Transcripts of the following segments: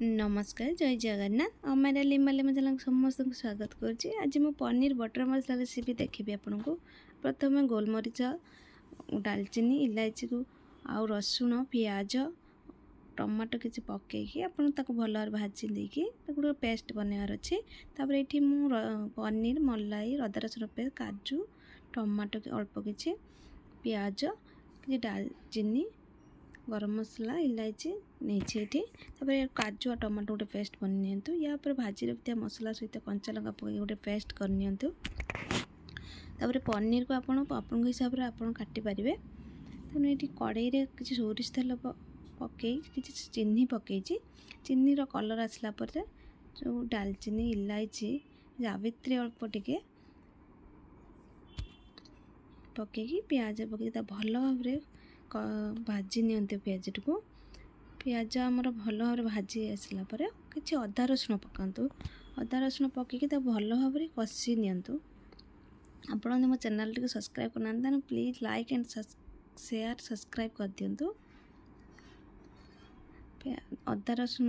ନମସ୍କାର ଜୟ ଜଗନ୍ନାଥ ଅମାରିଆ ଲିମାଲି ମଜାଲାଙ୍କୁ ସମସ୍ତଙ୍କୁ ସ୍ୱାଗତ କରୁଛି ଆଜି ମୁଁ ପନିର ବଟର ମସଲା ରେସିପି ଦେଖିବି ଆପଣଙ୍କୁ ପ୍ରଥମେ ଗୋଲମରିଚ ଡାଲଚିନି ଇଲାଇଚିକୁ ଆଉ ରସୁଣ ପିଆଜ ଟମାଟୋ କିଛି ପକାଇକି ଆପଣ ତାକୁ ଭଲ ଭାବରେ ଭାଜି ଦେଇକି ତାକୁ ଗୋଟେ ପେଷ୍ଟ ବନେଇବାର ଅଛି ତାପରେ ଏଠି ମୁଁ ପନିର ମଲାଇ ଅଦା ରସୁଣ ପେଷ୍ଟ କାଜୁ ଟମାଟୋ ଅଳ୍ପ କିଛି ପିଆଜ କିଛି ଡାଲଚିନି ଗରମ ମସଲା ଇଲାଇଚି ନେଇଛି ଏଠି ତାପରେ କାଜୁ ଆଉ ଟମାଟୋ ଗୋଟେ ପେଷ୍ଟ ବନିନିଅନ୍ତୁ ୟା ଉପରେ ଭାଜି ରଖିଥିବା ମସଲା ସହିତ କଞ୍ଚା ଲଙ୍କା ପକାଇକି ଗୋଟେ ପେଷ୍ଟ କରିନିଅନ୍ତୁ ତାପରେ ପନିରକୁ ଆପଣ ଆପଣଙ୍କ ହିସାବରେ ଆପଣ କାଟିପାରିବେ ତେଣୁ ଏଠି କଡ଼େଇରେ କିଛି ସୋରିଷ ତେଲ ପକାଇ କିଛି ଚିନି ପକାଇଛି ଚିନିର କଲର୍ ଆସିଲା ପରେ ଯେଉଁ ଡାଲଚିନି ଇଲାଇଚି ଜାବିତ୍ରୀ ଅଳ୍ପ ଟିକେ ପକାଇକି ପିଆଜ ପକାଇକି ତା ଭଲ ଭାବରେ ଭାଜି ଭାଜିନିଅନ୍ତି ପିଆଜଟିକୁ ପିଆଜ ଆମର ଭଲ ଭାବରେ ଭାଜି ଆସିଲା ପରେ କିଛି ଅଦା ରସୁଣ ପକାନ୍ତୁ ଅଦା ରସୁଣ ପକାଇକି ତାକୁ ଭଲ ଭାବରେ କଷି ନିଅନ୍ତୁ ଆପଣ ଯଦି ମୋ ଚ୍ୟାନେଲ୍ଟିକୁ ସବସ୍କ୍ରାଇବ୍ କରୁନାହାନ୍ତି ତାହେଲେ please like and share subscribe କରିଦିଅନ୍ତୁ ଅଦା ରସୁଣ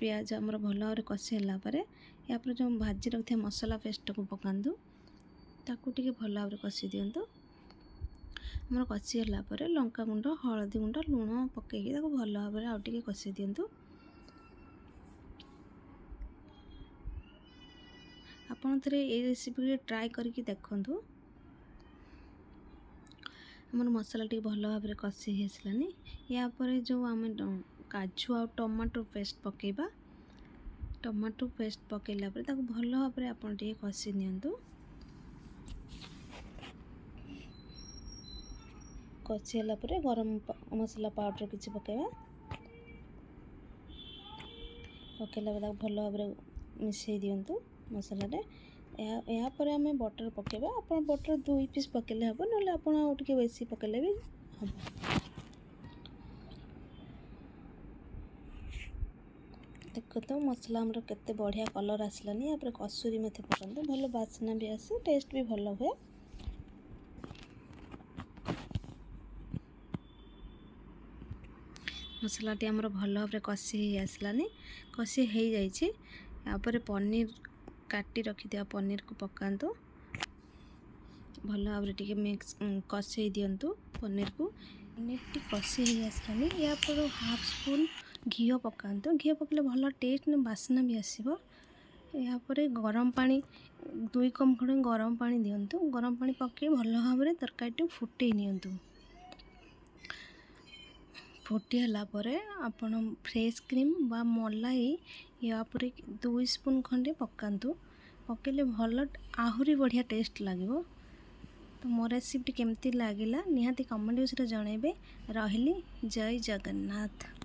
ପିଆଜ ଆମର ଭଲ ଭାବରେ କଷି ହେଲା ପରେ ୟା ପରେ ଯେଉଁ ଭାଜି ରଖିଥିବା ମସଲା ପେଷ୍ଟକୁ ପକାନ୍ତୁ ତାକୁ ଟିକେ ଭଲ ଭାବରେ କଷି ଦିଅନ୍ତୁ ଆମର କଷି ହେଲା ପରେ ଲଙ୍କା ଗୁଣ୍ଡ ହଳଦୀ ଗୁଣ୍ଡ ଲୁଣ ପକାଇକି ତାକୁ ଭଲ ଭାବରେ ଆଉ ଟିକେ କଷି ଦିଅନ୍ତୁ ଆପଣ ଥରେ ଏଇ ରେସିପି ଟିକେ ଟ୍ରାଏ କରିକି ଦେଖନ୍ତୁ ଆମର ମସଲା ଟିକେ ଭଲ ଭାବରେ କଷି ହେଇଆସିଲାନି ୟାପରେ ଯେଉଁ ଆମେ କାଜୁ ଆଉ ଟମାଟୋ ପେଷ୍ଟ ପକାଇବା ଟମାଟୋ ପେଷ୍ଟ ପକାଇଲା ପରେ ତାକୁ ଭଲ ଭାବରେ ଆପଣ ଟିକେ କଷି ନିଅନ୍ତୁ କଷି ହେଲା ପରେ ଗରମ ମସଲା ପାଉଡ଼ର କିଛି ପକାଇବା ପକାଇଲା ପରେ ତାକୁ ଭଲ ଭାବରେ ମିଶାଇ ଦିଅନ୍ତୁ ମସଲାରେ ଏହା ଏହାପରେ ଆମେ ବଟର ପକାଇବା ଆପଣ ବଟର ଦୁଇ ପିସ୍ ପକାଇଲେ ହେବ ନହେଲେ ଆପଣ ଆଉ ଟିକେ ବେଶୀ ପକାଇଲେ ବି ହେବ ଦେଖନ୍ତୁ ମସଲା ଆମର କେତେ ବଢ଼ିଆ କଲର୍ ଆସିଲାନି ଏହାପରେ କସୁରୀ ମେଥି ପକାନ୍ତୁ ଭଲ ବାସ୍ନା ବି ଆସେ ଟେଷ୍ଟ ବି ଭଲ ହୁଏ ମସଲାଟି ଆମର ଭଲ ଭାବରେ କଷି ହେଇ ଆସିଲାନି କଷି ହେଇଯାଇଛି ତାପରେ ପନିର କାଟି ରଖିଥିବା ପନିରକୁ ପକାନ୍ତୁ ଭଲ ଭାବରେ ଟିକେ ମିକ୍ସ କଷେଇ ଦିଅନ୍ତୁ ପନିରକୁ ପନିରଟି କଷି ହେଇ ଆସିଲାନି ଏହାପରେ ହାଫ୍ ସ୍ପୁନ୍ ଘିଅ ପକାନ୍ତୁ ଘିଅ ପକାଇଲେ ଭଲ ଟେଷ୍ଟ ବାସ୍ନା ବି ଆସିବ ଏହାପରେ ଗରମ ପାଣି ଦୁଇ କମ୍ ଖଣ୍ଡେ ଗରମ ପାଣି ଦିଅନ୍ତୁ ଗରମ ପାଣି ପକାଇ ଭଲ ଭାବରେ ତରକାରୀଟି ଫୁଟେଇ ନିଅନ୍ତୁ ଫୁଟି ହେଲା ପରେ ଆପଣ ଫ୍ରେଶ୍ କ୍ରିମ୍ ବା ମଲାଇ ୟା ଉପରେ ଦୁଇ ସ୍ପୁନ୍ ଖଣ୍ଡେ ପକାନ୍ତୁ ପକାଇଲେ ଭଲ ଆହୁରି ବଢ଼ିଆ ଟେଷ୍ଟ ଲାଗିବ ତ ମୋ ରେସିପିଟି କେମିତି ଲାଗିଲା ନିହାତି କମେଣ୍ଟ ବକ୍ସରେ ଜଣାଇବେ ରହିଲି ଜୟ ଜଗନ୍ନାଥ